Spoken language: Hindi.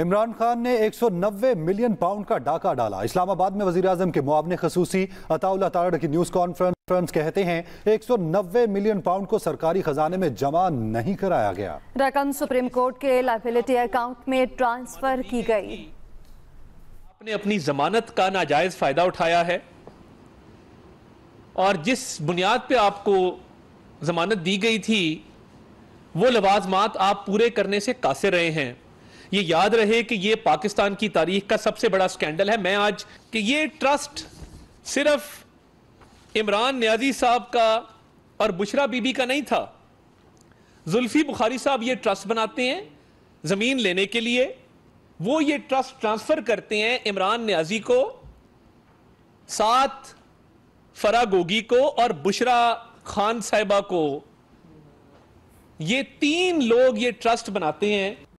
इमरान खान ने 190 मिलियन पाउंड का डाका डाला इस्लामाबाद में वजी अजम के मुआवने खसूसी अताउल तारड़ की न्यूज़ कॉन्फ्रेंस कहते हैं 190 मिलियन पाउंड को सरकारी खजाने में जमा नहीं कराया गया रकम सुप्रीम कोर्ट के लाइबिलिटी अकाउंट में ट्रांसफर की गई आपने अपनी जमानत का नाजायज फायदा उठाया है और जिस बुनियाद पर आपको जमानत दी गई थी वो लवाजमात आप पूरे करने से कासे रहे हैं ये याद रहे कि ये पाकिस्तान की तारीख का सबसे बड़ा स्कैंडल है मैं आज कि ये ट्रस्ट सिर्फ इमरान न्याजी साहब का और बुशरा बीबी का नहीं था जुल्फी बुखारी साहब ये ट्रस्ट बनाते हैं ज़मीन लेने के लिए वो ये ट्रस्ट ट्रांसफ़र करते हैं इमरान न्याजी को साथ फरा गोगी को और बुशरा खान साहिबा को ये तीन लोग ये ट्रस्ट बनाते हैं